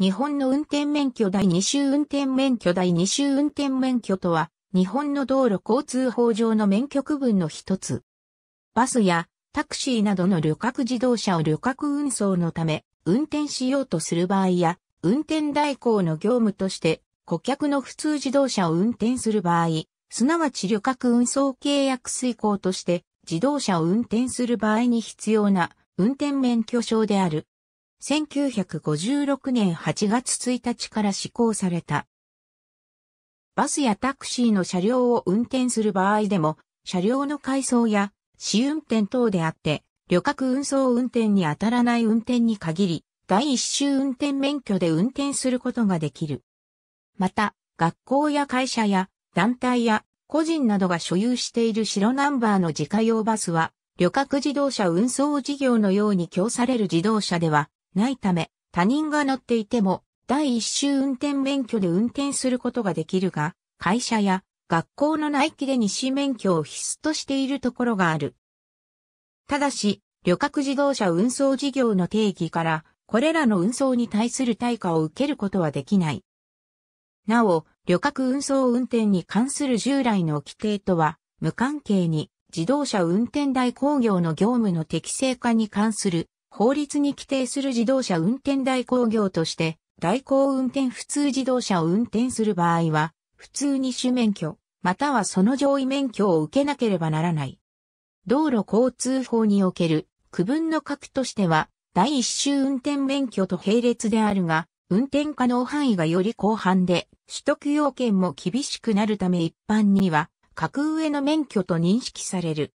日本の運転免許第2種運転免許第2種運転免許とは、日本の道路交通法上の免許区分の一つ。バスやタクシーなどの旅客自動車を旅客運送のため、運転しようとする場合や、運転代行の業務として、顧客の普通自動車を運転する場合、すなわち旅客運送契約遂行として、自動車を運転する場合に必要な運転免許証である。1956年8月1日から施行された。バスやタクシーの車両を運転する場合でも、車両の改装や試運転等であって、旅客運送運転に当たらない運転に限り、第一周運転免許で運転することができる。また、学校や会社や団体や個人などが所有している白ナンバーの自家用バスは、旅客自動車運送事業のように供される自動車ではないため、他人が乗っていても、第一周運転免許で運転することができるが、会社や学校の内規で二種免許を必須としているところがある。ただし、旅客自動車運送事業の定義から、これらの運送に対する対価を受けることはできない。なお、旅客運送運転に関する従来の規定とは、無関係に自動車運転代行業の業務の適正化に関する法律に規定する自動車運転代行業として、代行運転普通自動車を運転する場合は、普通に主免許、またはその上位免許を受けなければならない。道路交通法における区分の核としては、第一種運転免許と並列であるが、運転可能範囲がより広範で、取得要件も厳しくなるため一般には、格上の免許と認識される。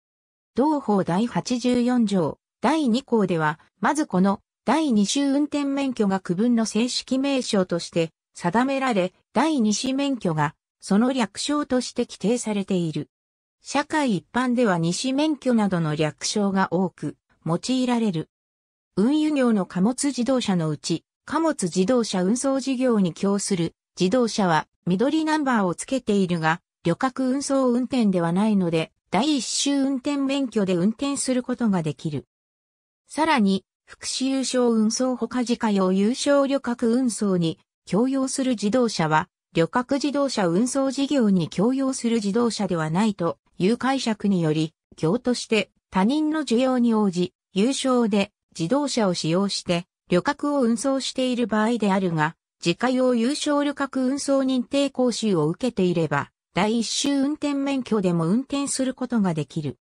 同法第84条、第2項では、まずこの第2種運転免許が区分の正式名称として定められ、第2種免許がその略称として規定されている。社会一般では2種免許などの略称が多く用いられる。運輸業の貨物自動車のうち、貨物自動車運送事業に供する自動車は緑ナンバーをつけているが、旅客運送運転ではないので、第一種運転免許で運転することができる。さらに、福祉優勝運送ほか自家用有償旅客運送に共用する自動車は、旅客自動車運送事業に共用する自動車ではないという解釈により、業として他人の需要に応じ、有償で自動車を使用して旅客を運送している場合であるが、自家用有償旅客運送認定講習を受けていれば、第一種運転免許でも運転することができる。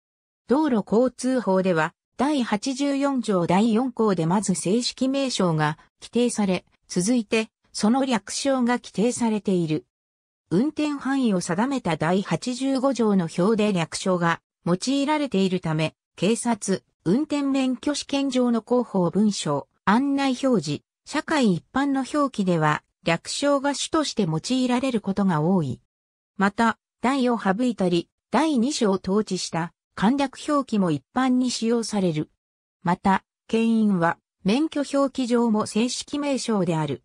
道路交通法では、第84条第4項でまず正式名称が規定され、続いて、その略称が規定されている。運転範囲を定めた第85条の表で略称が用いられているため、警察、運転免許試験上の広報文書、案内表示、社会一般の表記では、略称が主として用いられることが多い。また、台を省いたり、第2章を統治した簡略表記も一般に使用される。また、牽引は免許表記上も正式名称である。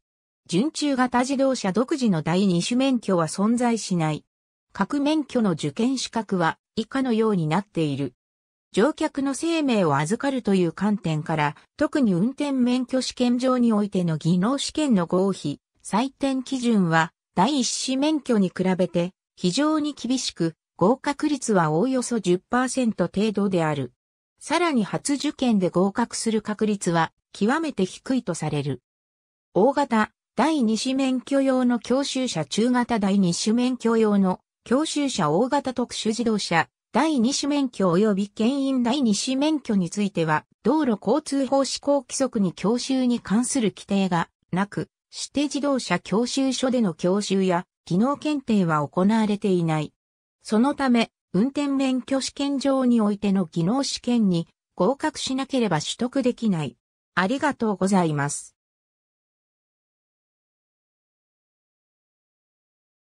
準中型自動車独自の第二種免許は存在しない。各免許の受験資格は以下のようになっている。乗客の生命を預かるという観点から、特に運転免許試験場においての技能試験の合否、採点基準は、第一種免許に比べて、非常に厳しく、合格率はおおよそ10%程度である。さらに初受験で合格する確率は極めて低いとされる。大型、第二種免許用の教習車中型第二種免許用の教習車大型特殊自動車、第二種免許及び牽引第二種免許については、道路交通法施行規則に教習に関する規定がなく、指定自動車教習所での教習や技能検定は行われていない。そのため、運転免許試験場においての技能試験に合格しなければ取得できない。ありがとうございます。